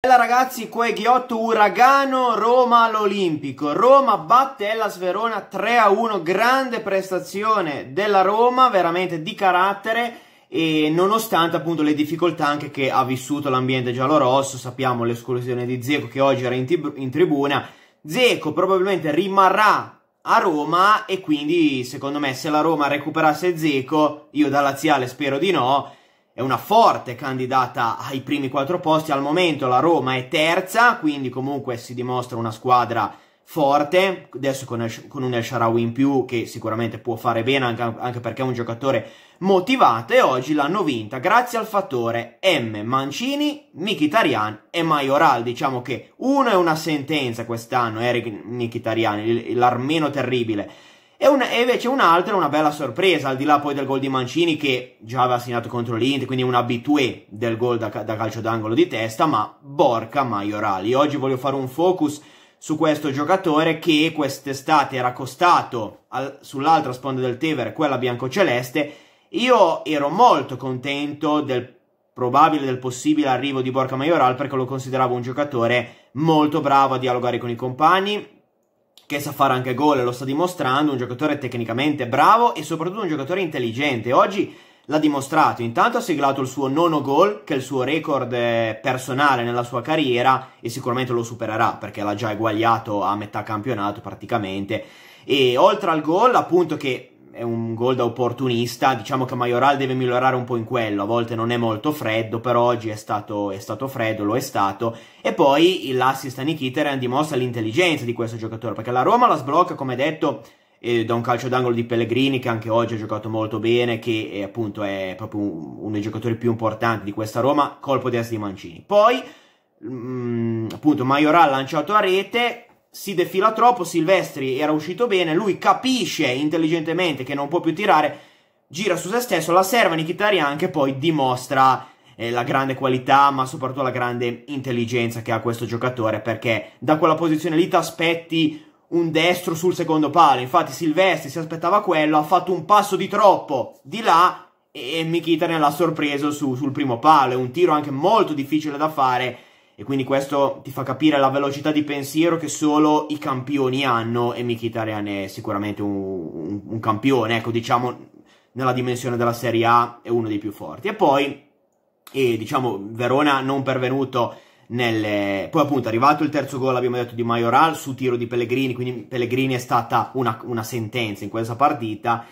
Bella ragazzi, qua è Ghiotto, Uragano, Roma all'Olimpico. Roma batte Hellas Verona 3-1, a grande prestazione della Roma, veramente di carattere e nonostante appunto le difficoltà anche che ha vissuto l'ambiente giallo-rosso, sappiamo l'esclusione di Zeco che oggi era in, in tribuna, Zeco probabilmente rimarrà a Roma e quindi secondo me se la Roma recuperasse Zeco, io da laziale spero di no, è una forte candidata ai primi quattro posti. Al momento la Roma è terza, quindi comunque si dimostra una squadra forte. Adesso con, con un El Sharawi in più che sicuramente può fare bene anche, anche perché è un giocatore motivato e oggi l'hanno vinta grazie al fattore M. Mancini, Mkhitaryan e Maioral. Diciamo che uno è una sentenza quest'anno, Eric Mkhitaryan, l'armeno terribile e, una, e, invece un'altra è una bella sorpresa, al di là poi del gol di Mancini che già aveva segnato contro l'Inter, quindi un abitué del gol da, da calcio d'angolo di testa, ma Borca Maiorali. Oggi voglio fare un focus su questo giocatore che quest'estate era accostato al, sull'altra sponda del Tevere, quella biancoceleste. Io ero molto contento del probabile, del possibile arrivo di Borca Maioral perché lo consideravo un giocatore molto bravo a dialogare con i compagni, che sa fare anche gol, lo sta dimostrando, un giocatore tecnicamente bravo e soprattutto un giocatore intelligente. Oggi l'ha dimostrato, intanto ha siglato il suo nono gol, che è il suo record eh, personale nella sua carriera e sicuramente lo supererà perché l'ha già eguagliato a metà campionato praticamente. E oltre al gol, appunto che è un gol da opportunista, diciamo che Majoral deve migliorare un po' in quello, a volte non è molto freddo, però oggi è stato, è stato freddo, lo è stato, e poi l'assist a Nikitarian dimostra l'intelligenza di questo giocatore, perché la Roma la sblocca, come detto, eh, da un calcio d'angolo di Pellegrini, che anche oggi ha giocato molto bene, che è, appunto è proprio uno dei giocatori più importanti di questa Roma, colpo di destro di Mancini. Poi, mh, mm, appunto, Majoral lanciato a rete, si defila troppo, Silvestri era uscito bene, lui capisce intelligentemente che non può più tirare, gira su se stesso, la serva Nikitarian che poi dimostra eh, la grande qualità ma soprattutto la grande intelligenza che ha questo giocatore perché da quella posizione lì ti aspetti un destro sul secondo palo, infatti Silvestri si aspettava quello, ha fatto un passo di troppo di là e Mkhitaryan l'ha sorpreso su, sul primo palo, è un tiro anche molto difficile da fare e quindi questo ti fa capire la velocità di pensiero che solo i campioni hanno e Mkhitaryan è sicuramente un, un, un campione, ecco diciamo nella dimensione della Serie A è uno dei più forti. E poi, e, diciamo, Verona non pervenuto nelle... Poi appunto è arrivato il terzo gol, abbiamo detto, di Majoral su tiro di Pellegrini, quindi Pellegrini è stata una, una sentenza in questa partita.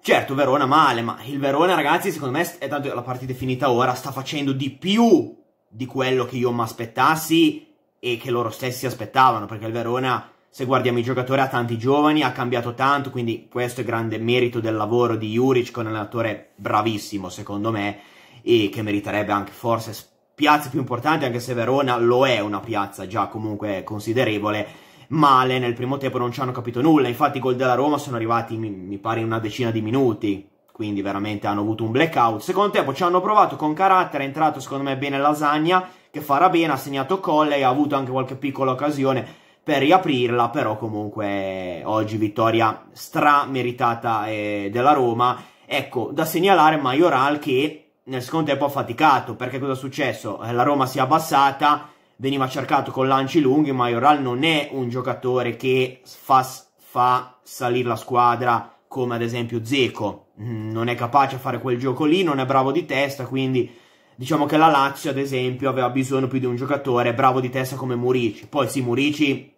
Certo, Verona male, ma il Verona, ragazzi, secondo me, è tanto la partita è finita ora, sta facendo di più di quello che io mi aspettassi e che loro stessi aspettavano, perché il Verona, se guardiamo i giocatori, ha tanti giovani, ha cambiato tanto, quindi questo è grande merito del lavoro di Juric, con un allenatore bravissimo, secondo me, e che meriterebbe anche forse piazze più importanti, anche se Verona lo è una piazza già comunque considerevole, male nel primo tempo non ci hanno capito nulla, infatti i gol della Roma sono arrivati, mi, mi pare, in una decina di minuti, quindi veramente hanno avuto un blackout. Secondo tempo ci hanno provato con carattere, è entrato secondo me bene Lasagna, che farà bene, ha segnato Colley, ha avuto anche qualche piccola occasione per riaprirla, però comunque oggi vittoria strameritata eh, della Roma. Ecco, da segnalare Majoral che nel secondo tempo ha faticato, perché cosa è successo? Eh, la Roma si è abbassata, veniva cercato con lanci lunghi, Majoral non è un giocatore che fa, fa salire la squadra come ad esempio Zeco, mm, non è capace a fare quel gioco lì, non è bravo di testa, quindi diciamo che la Lazio ad esempio aveva bisogno più di un giocatore bravo di testa come Murici. Poi sì, Murici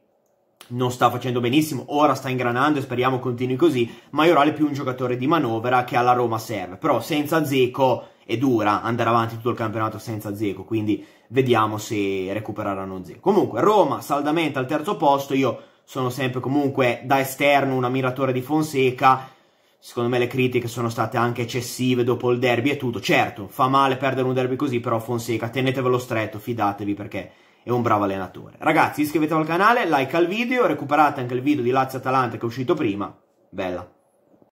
non sta facendo benissimo, ora sta ingranando e speriamo continui così, Maiorale è più un giocatore di manovra che alla Roma serve, però senza Zeco è dura andare avanti tutto il campionato senza Zeco, quindi vediamo se recupereranno Zeco. Comunque Roma saldamente al terzo posto, io sono sempre comunque da esterno un ammiratore di Fonseca. Secondo me le critiche sono state anche eccessive dopo il derby e tutto. Certo, fa male perdere un derby così, però Fonseca tenetevelo stretto, fidatevi perché è un bravo allenatore. Ragazzi, iscrivetevi al canale, like al video, recuperate anche il video di Lazio Atalanta che è uscito prima. Bella.